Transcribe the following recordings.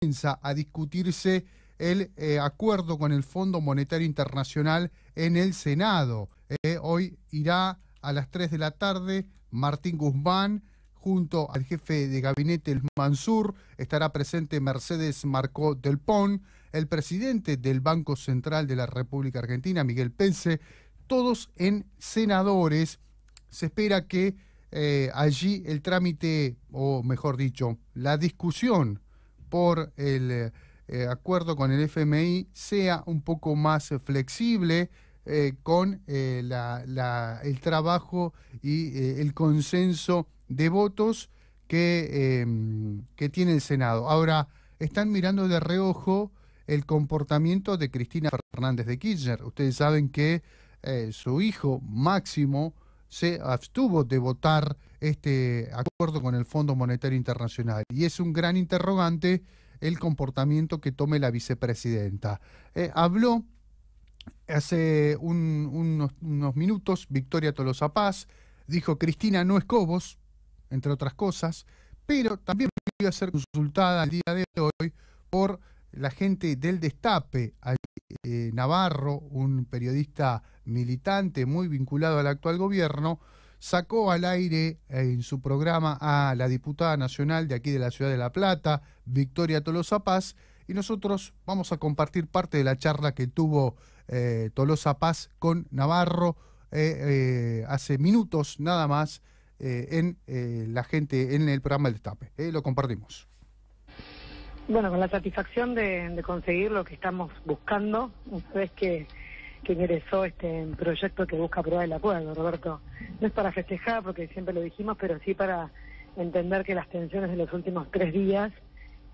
comienza a discutirse el eh, acuerdo con el Fondo Monetario Internacional en el Senado. Eh, hoy irá a las 3 de la tarde Martín Guzmán junto al jefe de gabinete El Mansur, estará presente Mercedes Marcó del Pon, el presidente del Banco Central de la República Argentina, Miguel Pense, todos en senadores. Se espera que eh, allí el trámite, o mejor dicho, la discusión por el eh, eh, acuerdo con el FMI sea un poco más eh, flexible con el trabajo y el consenso de votos que, em, que tiene el Senado. Ahora, están mirando de reojo el comportamiento de Cristina Fernández de Kirchner. Ustedes saben que su hijo Máximo se abstuvo de votar este acuerdo con el Fondo Monetario Internacional y es un gran interrogante el comportamiento que tome la vicepresidenta. Eh, habló hace unos, minutos Victoria Tolosa Paz, dijo Cristina no es Cobos, entre otras cosas, pero también iba a ser consultada el día de hoy por la gente del Destape, eh, Navarro, un periodista militante muy vinculado al actual gobierno, sacó al aire eh, en su programa a la diputada nacional de aquí de la ciudad de La Plata, Victoria Tolosa Paz, y nosotros vamos a compartir parte de la charla que tuvo eh, Tolosa Paz con Navarro hace minutos nada más en la gente en el programa del Destape. lo compartimos. Bueno, con la satisfacción de, conseguir lo que estamos buscando, una que que ingresó este proyecto que busca aprobar el acuerdo, Roberto. No es para festejar, porque siempre lo dijimos, pero sí para entender que las tensiones de los últimos tres días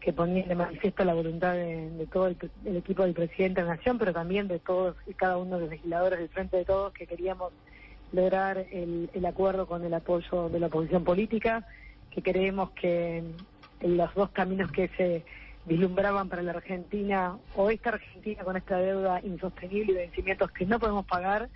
que ponían de manifiesto la voluntad de, todo el, equipo del presidente de la Nación, pero también de todos y cada uno de los legisladores del Frente de Todos que queríamos lograr el, el acuerdo con el apoyo de la oposición política, que creemos que los dos caminos que se vislumbraban para la Argentina o esta Argentina con esta deuda insostenible y vencimientos que no podemos pagar,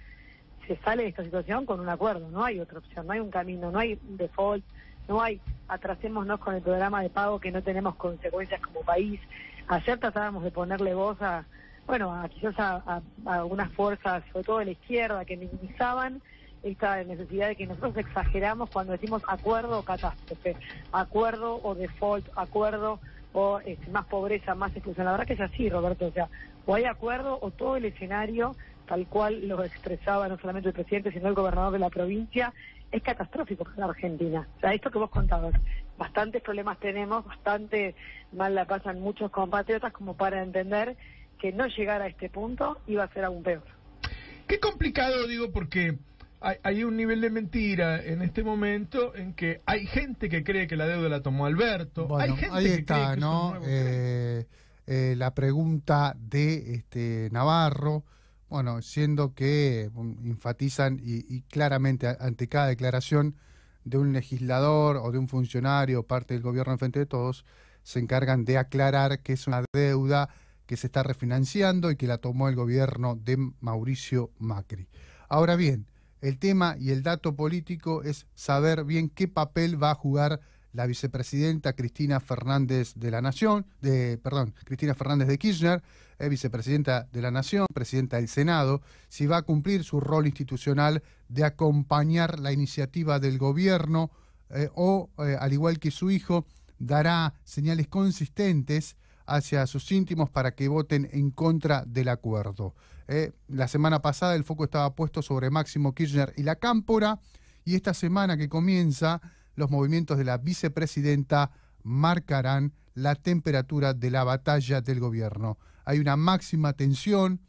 se sale de esta situación con un acuerdo, no hay otra opción, no hay un camino, no hay default, no hay atrasémonos con el programa de pago que no tenemos consecuencias como país. Ayer tratábamos de ponerle voz a, bueno, a quizás a, algunas fuerzas, sobre todo de la izquierda, que minimizaban esta necesidad de que nosotros exageramos cuando decimos acuerdo o catástrofe, acuerdo o default, acuerdo este, más pobreza, más exclusión. La verdad que es así, Roberto. O sea, o hay acuerdo o todo el escenario, tal cual lo expresaba no solamente el presidente, sino el gobernador de la provincia, es catastrófico para la Argentina. O sea, esto que vos contabas, bastantes problemas tenemos, bastante mal la pasan muchos compatriotas como para entender que no llegar a este punto iba a ser aún peor. Qué complicado, digo, porque hay, un nivel de mentira en este momento en que hay gente que cree que la deuda la tomó Alberto. ahí está, ¿no? Eh, eh, la pregunta de este Navarro. Bueno, siendo que um, enfatizan y, claramente ante cada declaración de un legislador o de un funcionario parte del gobierno en frente de todos, se encargan de aclarar que es una deuda que se está refinanciando y que la tomó el gobierno de Mauricio Macri. Ahora bien, el tema y el dato político es saber bien qué papel va a jugar la vicepresidenta Cristina Fernández de la Nación, de, perdón, Cristina Fernández de Kirchner, eh, vicepresidenta de la Nación, presidenta del Senado, si va a cumplir su rol institucional de acompañar la iniciativa del gobierno eh, o, eh, al igual que su hijo, dará señales consistentes hacia sus íntimos para que voten en contra del acuerdo. Eh, la semana pasada el foco estaba puesto sobre Máximo Kirchner y la Cámpora y esta semana que comienza los movimientos de la vicepresidenta marcarán la temperatura de la batalla del gobierno. Hay una máxima tensión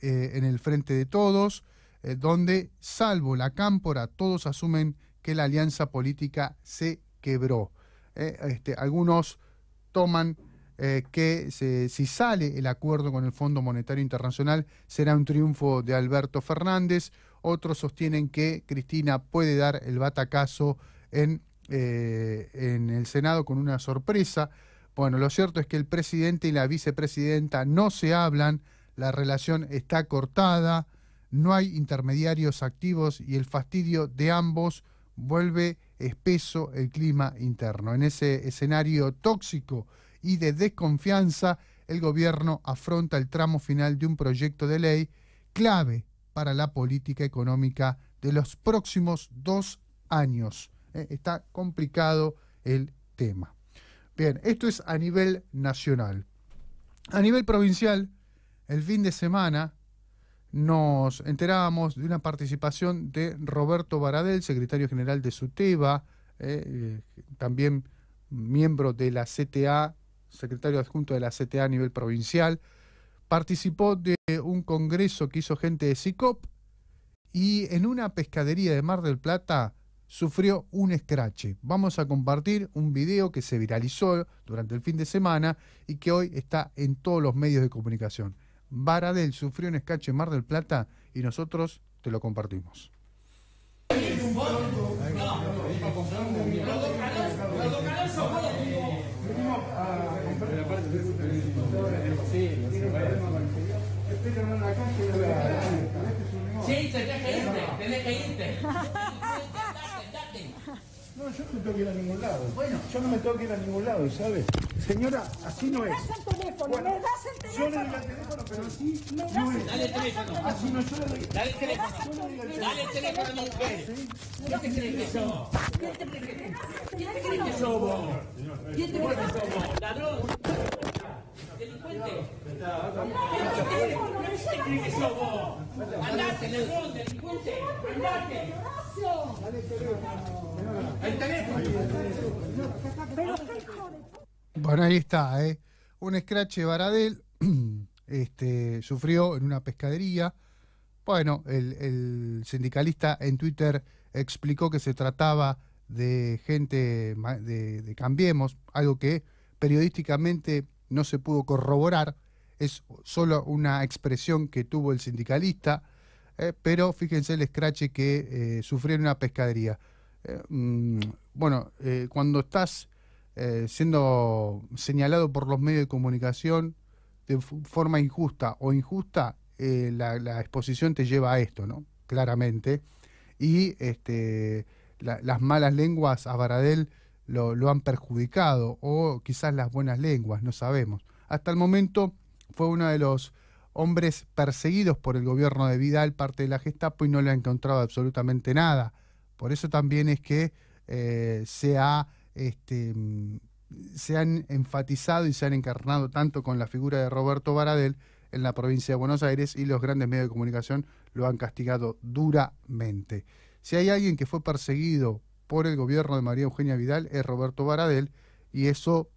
eh, en el frente de todos, eh, donde, salvo la cámpora, todos asumen que la alianza política se quebró. Este, algunos toman eh, que si sale el acuerdo con el Fondo Monetario Internacional será un triunfo de Alberto Fernández. Otros sostienen que Cristina puede dar el batacazo en, eh, en el Senado con una sorpresa. Bueno, lo cierto es que el presidente y la vicepresidenta no se hablan, la relación está cortada, no hay intermediarios activos y el fastidio de ambos vuelve espeso el clima interno. En ese escenario tóxico y de desconfianza, el gobierno afronta el tramo final de un proyecto de ley clave para la política económica de los próximos dos años. Eh, está complicado el tema. Bien, esto es a nivel nacional. A nivel provincial, el fin de semana nos enterábamos de una participación de Roberto Baradel, secretario general de SUTEBA, eh, eh, también miembro de la CTA secretario adjunto de la CTA a nivel provincial, participó de un congreso que hizo gente de SICOP y en una pescadería de Mar del Plata sufrió un escrache. Vamos a compartir un video que se viralizó durante el fin de semana y que hoy está en todos los medios de comunicación. Baradel sufrió un escrache en Mar del Plata y nosotros te lo compartimos. Sí, tenés que irte, tenés que irte. No, yo no me tengo que ir a ningún lado. Bueno, yo no me tengo que ir a ningún lado, ¿sabes? Señora, así no es. Me das el teléfono, bueno, me das el teléfono. Yo le doy el teléfono, pero así no es. Dale el teléfono. Así no, yo le doy. Dale el teléfono. Dale el teléfono, mujer. ¿Quién te crees que sos? ¿Quién te crees que sos? ¿Quién te crees que sos vos? ¿Quién te crees que sos vos? ¿Ladrón? Bueno, ahí está, ¿eh? Un scratch de Baradel este, sufrió en una pescadería. Bueno, el, sindicalista en Twitter explicó que se trataba de gente de Cambiemos, algo que periodísticamente no se pudo corroborar es solo una expresión que tuvo el sindicalista, eh, pero fíjense el escrache que eh, sufrió en una pescadería. Eh, mm, bueno, cuando estás siendo señalado por los medios de comunicación de forma injusta o injusta, la, exposición te lleva a esto, ¿no? Claramente. Y este, las malas lenguas a Baradel lo, lo han perjudicado, o quizás las buenas lenguas, no sabemos. Hasta el momento fue uno de los hombres perseguidos por el gobierno de Vidal, parte de la Gestapo, y no le ha encontrado absolutamente nada. Por eso también es que eh, se, este, se han enfatizado y se han encarnado tanto con la figura de Roberto Baradel en la provincia de Buenos Aires y los grandes medios de comunicación lo han castigado duramente. Si hay alguien que fue perseguido por el gobierno de María Eugenia Vidal es Roberto Baradel y eso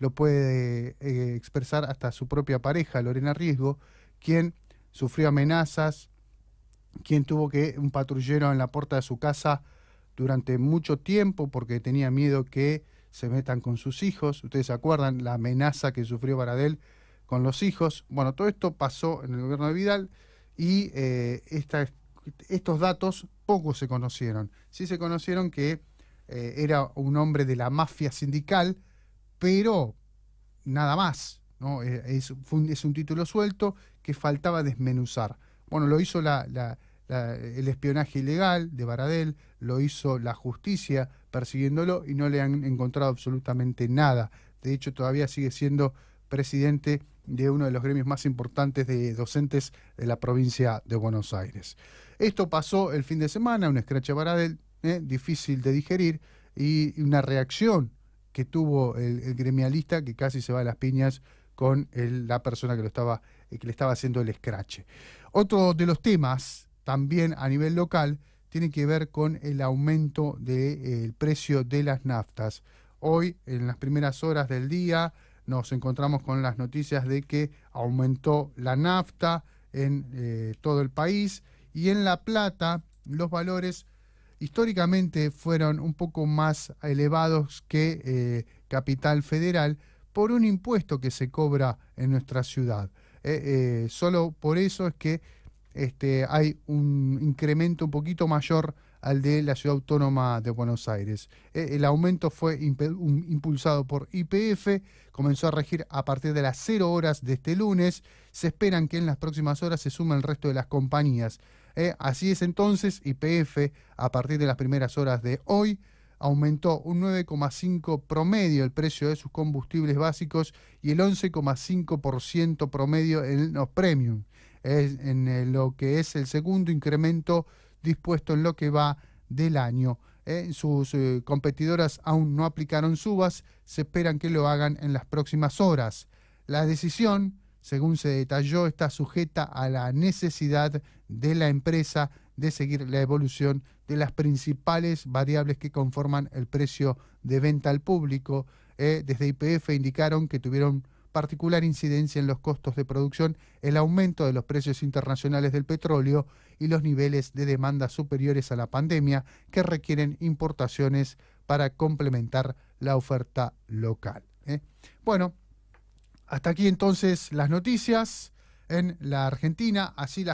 lo puede eh, expresar hasta su propia pareja, Lorena Riesgo, quien sufrió amenazas, quien tuvo que un patrullero en la puerta de su casa durante mucho tiempo porque tenía miedo que se metan con sus hijos. Ustedes se acuerdan la amenaza que sufrió Baradel con los hijos. Bueno, todo esto pasó en el gobierno de Vidal y eh, estos datos poco se conocieron. Sí se conocieron que eh, era un hombre de la mafia sindical, pero nada más. ¿no? Eh, es, un, título suelto que faltaba desmenuzar. Bueno, lo hizo el espionaje ilegal de Baradel, lo hizo la justicia persiguiéndolo y no le han encontrado absolutamente nada. De hecho, todavía sigue siendo presidente de uno de los gremios más importantes de docentes de la provincia de Buenos Aires. Esto pasó el fin de semana, un escrache Baradel, ¿eh? difícil de digerir, y una reacción que tuvo el, gremialista que casi se va a las piñas con la persona que, lo estaba, eh, que le estaba haciendo el escrache. Otro de los temas, también a nivel local, tiene que ver con el aumento del eh, precio de las naftas. Hoy, en las primeras horas del día, nos encontramos con las noticias de que aumentó la nafta en eh, todo el país y en La Plata los valores históricamente fueron un poco más elevados que eh, Capital Federal por un impuesto que se cobra en nuestra ciudad. Eh, eh, solo por eso es que este, hay un incremento un poquito mayor al de la ciudad autónoma de Buenos Aires. Eh, el aumento fue impulsado por IPF, comenzó a regir a partir de las 0 horas de este lunes. Se esperan que en las próximas horas se suma el resto de las compañías. Eh, así es entonces, IPF, a partir de las primeras horas de hoy, aumentó un 9,5 promedio el precio de sus combustibles básicos y el 11,5% promedio en los premium. Es en eh, lo que es el segundo incremento dispuesto en lo que va del año. Eh, sus eh, competidoras aún no aplicaron subas, se esperan que lo hagan en las próximas horas. La decisión, según se detalló, está sujeta a la necesidad de la empresa de seguir la evolución de las principales variables que conforman el precio de venta al público. Eh, desde IPF indicaron que tuvieron particular incidencia en los costos de producción el aumento de los precios internacionales del petróleo y los niveles de demanda superiores a la pandemia que requieren importaciones para complementar la oferta local. ¿eh? Bueno, hasta aquí entonces las noticias en la Argentina, así